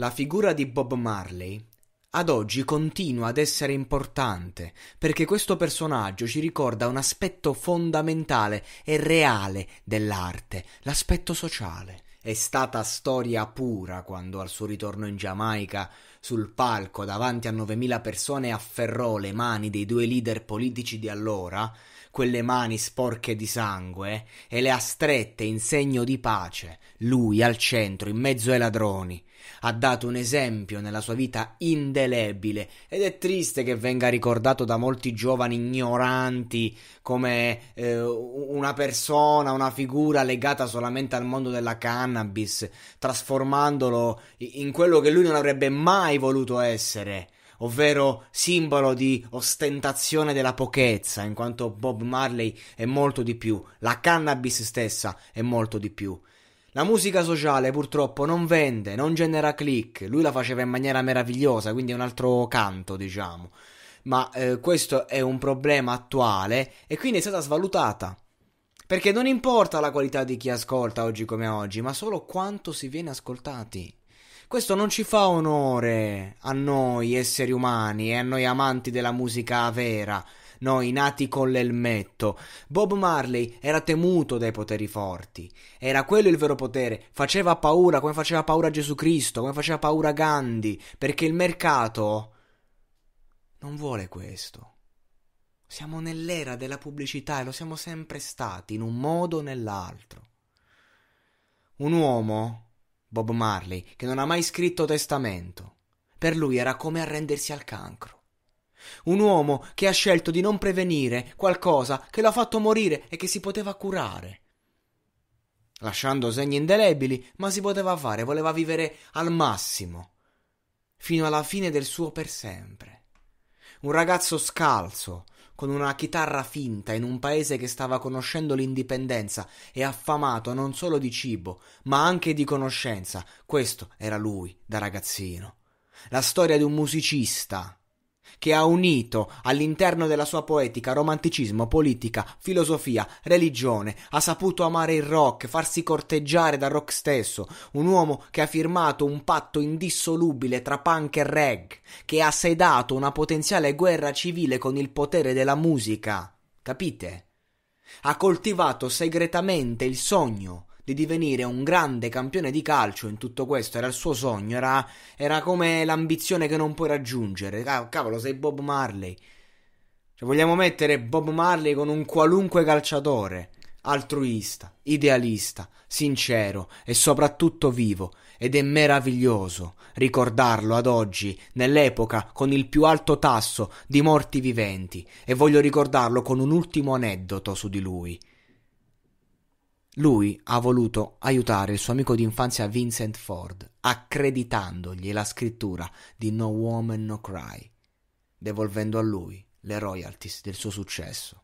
La figura di Bob Marley ad oggi continua ad essere importante perché questo personaggio ci ricorda un aspetto fondamentale e reale dell'arte, l'aspetto sociale. È stata storia pura quando al suo ritorno in Giamaica, sul palco davanti a 9.000 persone, afferrò le mani dei due leader politici di allora, quelle mani sporche di sangue, e le ha strette in segno di pace, lui al centro, in mezzo ai ladroni ha dato un esempio nella sua vita indelebile ed è triste che venga ricordato da molti giovani ignoranti come eh, una persona, una figura legata solamente al mondo della cannabis, trasformandolo in quello che lui non avrebbe mai voluto essere ovvero simbolo di ostentazione della pochezza, in quanto Bob Marley è molto di più, la cannabis stessa è molto di più. La musica sociale purtroppo non vende, non genera click, lui la faceva in maniera meravigliosa, quindi è un altro canto, diciamo. Ma eh, questo è un problema attuale e quindi è stata svalutata. Perché non importa la qualità di chi ascolta oggi come oggi, ma solo quanto si viene ascoltati. Questo non ci fa onore a noi esseri umani e a noi amanti della musica vera noi nati con l'elmetto. Bob Marley era temuto dai poteri forti, era quello il vero potere, faceva paura come faceva paura Gesù Cristo, come faceva paura Gandhi, perché il mercato non vuole questo. Siamo nell'era della pubblicità e lo siamo sempre stati, in un modo o nell'altro. Un uomo, Bob Marley, che non ha mai scritto testamento, per lui era come arrendersi al cancro. Un uomo che ha scelto di non prevenire qualcosa che lo ha fatto morire e che si poteva curare. Lasciando segni indelebili, ma si poteva fare, voleva vivere al massimo, fino alla fine del suo per sempre. Un ragazzo scalzo, con una chitarra finta in un paese che stava conoscendo l'indipendenza e affamato non solo di cibo, ma anche di conoscenza. Questo era lui da ragazzino. La storia di un musicista che ha unito all'interno della sua poetica romanticismo, politica, filosofia, religione, ha saputo amare il rock, farsi corteggiare dal rock stesso, un uomo che ha firmato un patto indissolubile tra punk e reg, che ha sedato una potenziale guerra civile con il potere della musica. Capite? Ha coltivato segretamente il sogno di divenire un grande campione di calcio in tutto questo era il suo sogno, era, era come l'ambizione che non puoi raggiungere. cavolo, sei Bob Marley. Cioè, vogliamo mettere Bob Marley con un qualunque calciatore, altruista, idealista, sincero e soprattutto vivo. Ed è meraviglioso ricordarlo ad oggi, nell'epoca con il più alto tasso di morti viventi. E voglio ricordarlo con un ultimo aneddoto su di lui. Lui ha voluto aiutare il suo amico d'infanzia Vincent Ford, accreditandogli la scrittura di No Woman No Cry, devolvendo a lui le royalties del suo successo.